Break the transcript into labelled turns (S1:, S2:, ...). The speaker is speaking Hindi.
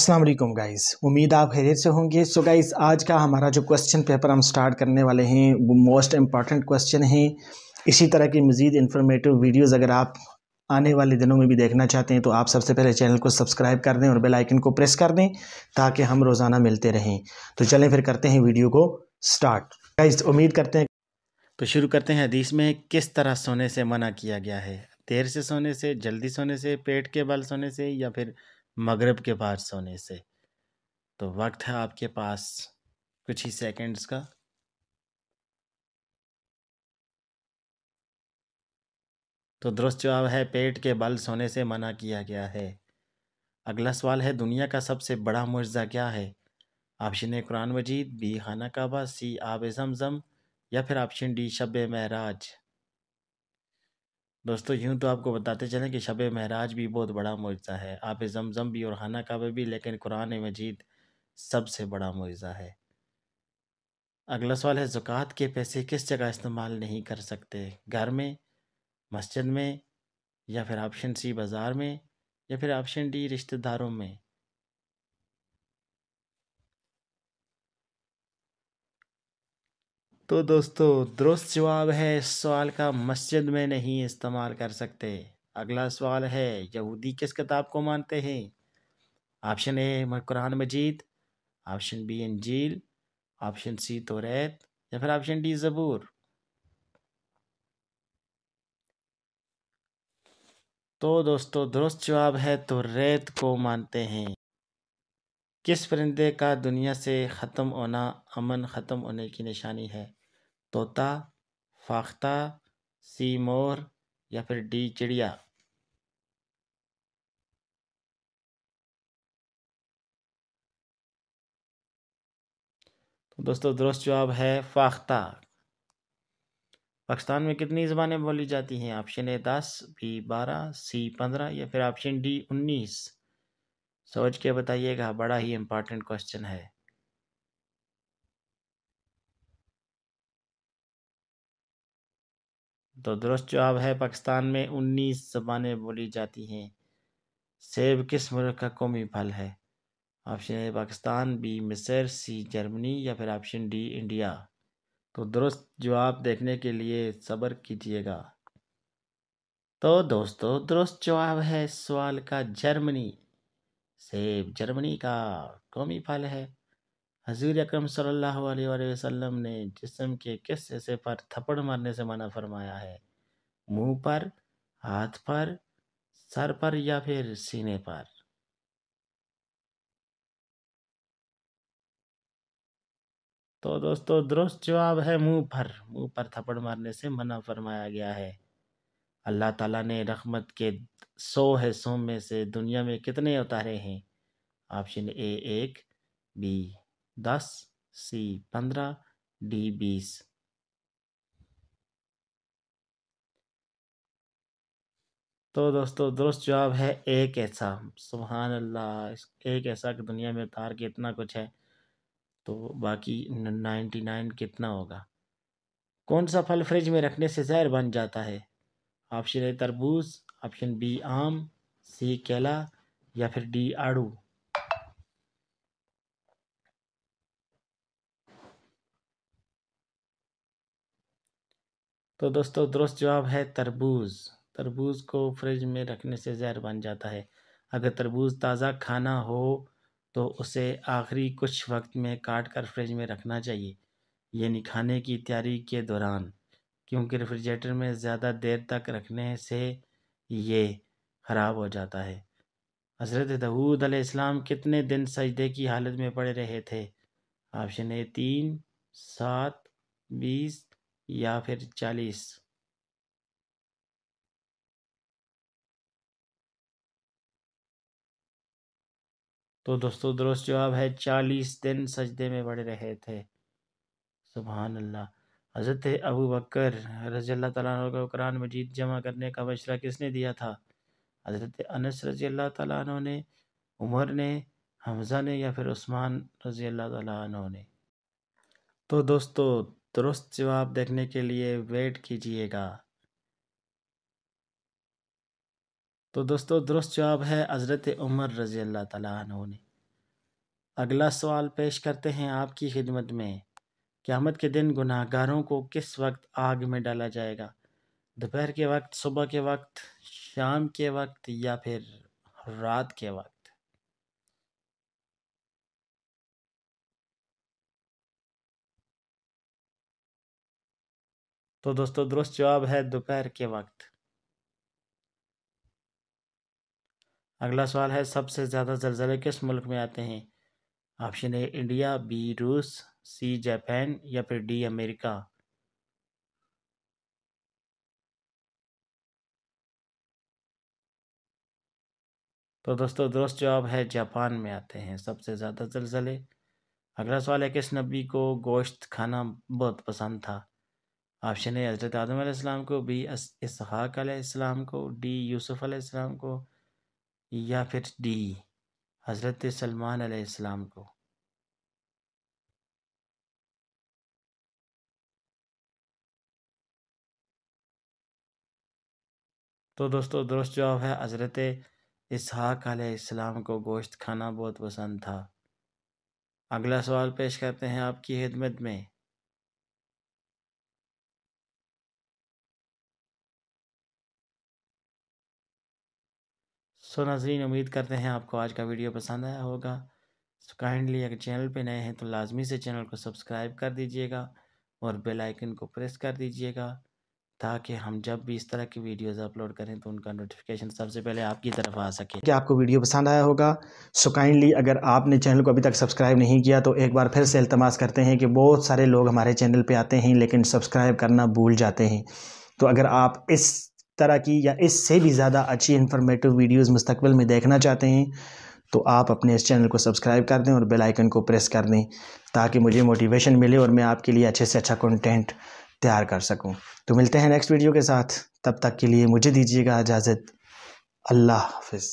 S1: असलम गाइस उम्मीद आप खैरियत से होंगे सो so गाइस आज का हमारा जो क्वेश्चन पेपर हम स्टार्ट करने वाले हैं वो मोस्ट इम्पॉर्टेंट क्वेश्चन है इसी तरह की मज़ीद इन्फॉर्मेटिव वीडियोस अगर आप आने वाले दिनों में भी देखना चाहते हैं तो आप सबसे पहले चैनल को सब्सक्राइब कर दें और बेल आइकन को प्रेस कर दें ताकि हम रोज़ाना मिलते रहें तो चलें फिर करते हैं वीडियो को स्टार्ट गाइस उम्मीद करते हैं
S2: तो शुरू करते हैं हदीस में किस तरह सोने से मना किया गया है देर से सोने से जल्दी सोने से पेट के बल सोने से या फिर मगरब के बाद सोने से तो वक्त है आपके पास कुछ ही सेकंड्स का तो दुरुस्त जवाब है पेट के बल सोने से मना किया गया है अगला सवाल है दुनिया का सबसे बड़ा मुआजा क्या है ऑप्शन ए कुरान मजीद बी खाना काबा सी आब जमजम या फिर ऑप्शन डी शब महराज दोस्तों यूँ तो आपको बताते चलें कि शब महराज भी बहुत बड़ा मुआजा है आप जमज़म भी और खाना काबे भी लेकिन कुरान मजीद सबसे बड़ा मुआजा है अगला सवाल है ज़क़़त के पैसे किस जगह इस्तेमाल नहीं कर सकते घर में मस्जिद में या फिर ऑप्शन सी बाज़ार में या फिर ऑप्शन डी रिश्तेदारों में तो दोस्तों दुरुस्त जवाब है इस सवाल का मस्जिद में नहीं इस्तेमाल कर सकते अगला सवाल है यहूदी किस किताब को मानते हैं ऑप्शन ए कुरान मजीद ऑप्शन बी इंजील ऑप्शन सी तोरेत या फिर ऑप्शन डी ज़बूर तो दोस्तों दुरुस्त जवाब है तो रेत को मानते हैं किस परिंदे का दुनिया से ख़त्म होना अमन ख़त्म होने की निशानी है तोता फाख्ता सी मोर या फिर डी चिड़िया तो दोस्तों दुरुस्त जवाब है फाख्ता पाकिस्तान में कितनी ज़बानें बोली जाती हैं ऑप्शन ए दस बी बारह सी पंद्रह या फिर ऑप्शन डी उन्नीस सोच के बताइएगा बड़ा ही इम्पॉर्टेंट क्वेश्चन है तो दुरुस्त जवाब है पाकिस्तान में उन्नीस जबानें बोली जाती हैं सेब किस मुल्क का कौमी फल है ऑप्शन ए पाकिस्तान बी मिसर सी जर्मनी या फिर ऑप्शन डी इंडिया तो दुरुस्त जवाब देखने के लिए सब्र कीजिएगा तो दोस्तों दुरुस्त जवाब है इस सवाल का जर्मनी सेब जर्मनी का कौमी फल है हजीर अक्रम सल्लल्लाहु वसल्लम ने जिसम के किस हिस्से पर थप्पड़ मारने से मना फरमाया है मुंह पर हाथ पर सर पर या फिर सीने पर तो दोस्तों दुरुस्त जवाब है मुंह पर मुंह पर थप्पड़ मारने से मना फरमाया गया है अल्लाह ताला ने रहमत के सौ हिस्सों में से दुनिया में कितने उतारे हैं ऑप्शन ए एक बी दस सी पंद्रह डी बीस तो दोस्तों दुरुस्त जवाब है एक ऐसा सुबहान अल्लाह एक ऐसा कि दुनिया में तार के इतना कुछ है तो बाकी नाइन्टी नाइन कितना होगा कौन सा फल फ्रिज में रखने से जहर बन जाता है ऑप्शन ए तरबूज ऑप्शन बी आम सी केला या फिर डी आड़ू तो दोस्तों दुरुस्त जवाब है तरबूज तरबूज को फ्रिज में रखने से जहर बन जाता है अगर तरबूज ताज़ा खाना हो तो उसे आखिरी कुछ वक्त में काट कर फ्रिज में रखना चाहिए यानी खाने की तैयारी के दौरान क्योंकि रेफ्रिजरेटर में ज़्यादा देर तक रखने से ये ख़राब हो जाता है हज़रत दाऊद अलैहिस्सलाम कितने दिन सजदे की हालत में पड़े रहे थे ऑप्शन ए तीन सात बीस या फिर चालीस तो दोस्तों दुरुस्त जवाब है चालीस दिन सजदे में बढ़ रहे थे सुबहान अल्लाह हज़रत अबू बकर रज़ी अल्लाह तैन को कुरान मजीद जमा करने का मशरा किसने दिया था हज़रत अनस रज़ी अल्लाह तैन ने उमर ने हमज़ा ने या फिर उस्मान रज़ी अल्लाह तन ने तो दोस्तों दुरुस्त जवाब देखने के लिए वेट कीजिएगा तो दोस्तों दुरुस्त जवाब है हज़रत उमर रज़ी अल्लाह तु ने अगला सवाल पेश करते हैं आपकी खिदमत में क़्यामत के दिन गुनाहगारों को किस वक्त आग में डाला जाएगा दोपहर के वक्त सुबह के वक्त शाम के वक्त या फिर रात के वक्त तो दोस्तों दुरुस्त जवाब है दोपहर के वक्त अगला सवाल है सबसे ज़्यादा जलजले किस मुल्क में आते हैं ऑप्शन ए इंडिया बी रूस सी जापान या फिर डी अमेरिका तो दोस्तों दुरुस्त जवाब है जापान में आते हैं सबसे ज़्यादा जलजले अगला सवाल है किस नबी को गोश्त खाना बहुत पसंद था ऑप्शन है हज़रत आदम आसमाम को बी इसहाक को डी यूसुफ आसमाम को या फिर डी हज़रत सलमान आसमाम को तो दोस्तों दुरुस्त जवाब है हज़रत इसहाक को गोश्त खाना बहुत पसंद था अगला सवाल पेश करते हैं आपकी खिदमत में सो नाजरीन उम्मीद करते हैं आपको आज का वीडियो पसंद आया होगा सो काइंडली अगर चैनल पे नए हैं तो लाजमी से चैनल को सब्सक्राइब कर दीजिएगा और बेल आइकन को प्रेस कर दीजिएगा ताकि हम जब भी इस तरह की वीडियोस अपलोड करें तो उनका नोटिफिकेशन सबसे पहले आपकी तरफ आ सके क्या
S1: आपको वीडियो पसंद आया होगा सो काइंडली अगर आपने चैनल को अभी तक सब्सक्राइब नहीं किया तो एक बार फिर से अल्तमास करते हैं कि बहुत सारे लोग हमारे चैनल पे आते हैं लेकिन सब्सक्राइब करना भूल जाते हैं तो अगर आप इस तरह की या इससे भी ज़्यादा अच्छी इन्फॉर्मेटिव वीडियोज़ मुस्तबिल में देखना चाहते हैं तो आप अपने इस चैनल को सब्सक्राइब कर दें और बेल आइकन को प्रेस कर दें ताकि मुझे मोटिवेशन मिले और मैं आपके लिए अच्छे से अच्छा कंटेंट तैयार कर सकूं तो मिलते हैं नेक्स्ट वीडियो के साथ तब तक के लिए मुझे दीजिएगा इजाज़त अल्लाह हाफिज़